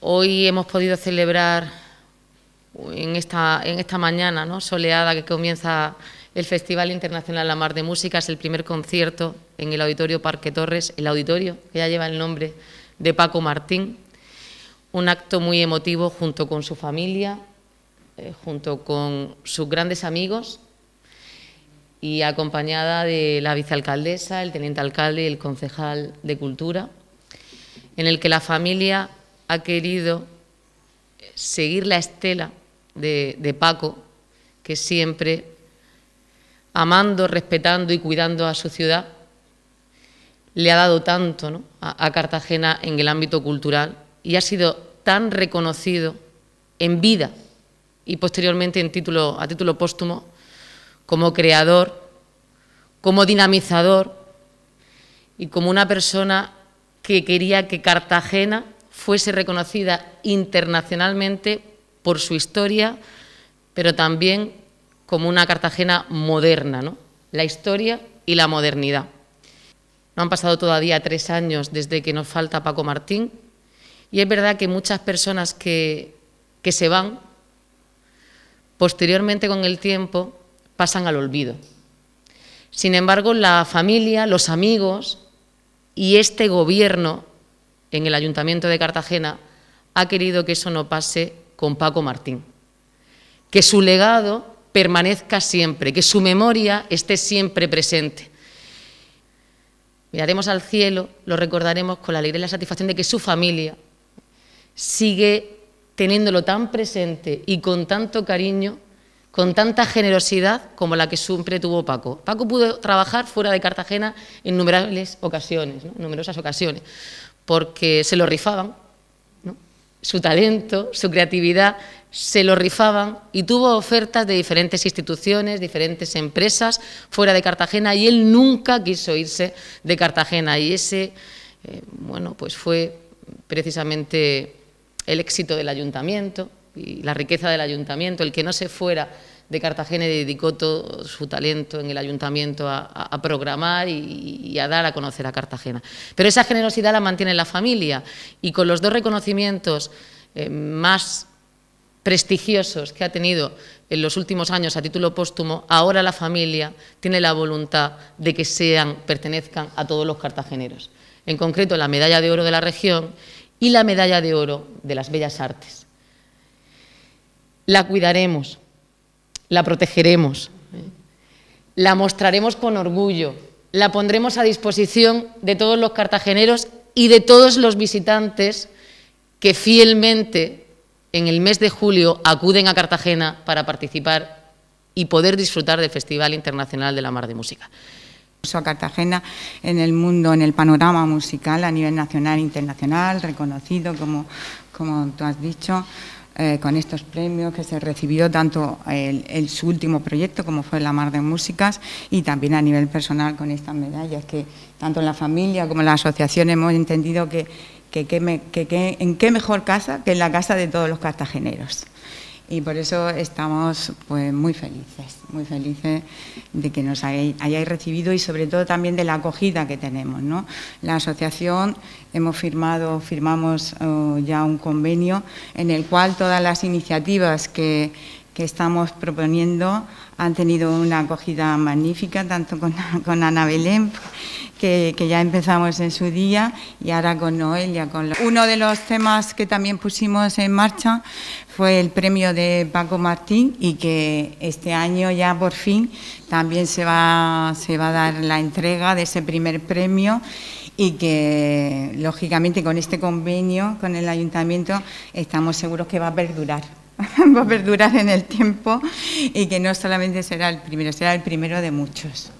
Hoy hemos podido celebrar en esta, mañana ¿no? soleada que comienza el Festival Internacional La Mar de Música, es el primer concierto en el Auditorio Parque Torres, el auditorio que ya lleva el nombre de Paco Martín. Un acto muy emotivo junto con su familia, eh, junto con sus grandes amigos y acompañada de la vicealcaldesa, el teniente alcalde y el concejal de Cultura, en el que la familia ha querido seguir la estela de, Paco, que siempre, amando, respetando y cuidando a su ciudad, le ha dado tanto a, a, Cartagena en el ámbito cultural y ha sido tan reconocido en vida y posteriormente en título, a título póstumo como creador, como dinamizador y como una persona que quería que Cartagena fuese reconocida internacionalmente por su historia, pero también como una Cartagena moderna, ¿no? la historia y la modernidad. No han pasado todavía tres años desde que nos falta Paco Martín y es verdad que muchas personas que, que se van, posteriormente con el tiempo, pasan al olvido. Sin embargo, la familia, los amigos y este gobierno en el Ayuntamiento de Cartagena ha querido que eso no pase con Paco Martín. Que su legado permanezca siempre, que su memoria esté siempre presente. Miraremos al cielo, lo recordaremos con la alegría y la satisfacción de que su familia sigue teniéndolo tan presente y con tanto cariño, con tanta generosidad como la que siempre tuvo Paco. Paco pudo trabajar fuera de Cartagena en numerosas ocasiones porque se lo rifaban, su talento, su creatividad, se lo rifaban y tuvo ofertas de diferentes instituciones, diferentes empresas fuera de Cartagena y él nunca quiso irse de Cartagena y ese, eh, bueno, pues fue precisamente el éxito del ayuntamiento y la riqueza del ayuntamiento, el que no se fuera de Cartagena y dedicó todo su talento en el ayuntamiento a, programar y, a dar a conocer a Cartagena. Pero esa generosidad la mantiene la familia y con los dos reconocimientos eh, más prestigiosos que ha tenido en los últimos años a título póstumo, ahora la familia tiene la voluntad de que sean, pertenezcan a todos los cartageneros. En concreto, la medalla de oro de la región y la medalla de oro de las bellas artes. La cuidaremos, la protegeremos, ¿eh? la mostraremos con orgullo, la pondremos a disposición de todos los cartageneros y de todos los visitantes que fielmente en el mes de julio acuden a Cartagena para participar y poder disfrutar del Festival Internacional de la Mar de Música. A Cartagena en el mundo, en el panorama musical a nivel nacional e internacional, reconocido como, como tú has dicho, eh, con estos premios que se recibió tanto el, su último proyecto como fue La Mar de Músicas y también a nivel personal con estas medallas que tanto en la familia como en la asociación hemos entendido que, que, que en qué mejor casa que en la casa de todos los cartageneros y por eso estamos pues, muy felices, muy felices de que nos hayáis, recibido y sobre todo también de la acogida que tenemos. ¿no? La asociación hemos firmado, firmamos eh, ya un convenio en el cual todas las iniciativas que que estamos proponiendo han tenido una acogida magnífica, tanto con, Ana Belén, que, ya empezamos en su día, y ahora con Noelia. Con Uno de los temas que también pusimos en marcha fue el premio de Paco Martín y que este año ya por fin también se va, se va a dar la entrega de ese primer premio y que, lógicamente, con este convenio con el ayuntamiento estamos seguros que va a perdurar. va a perdurar en el tiempo y que no solamente será el primero, será el primero de muchos.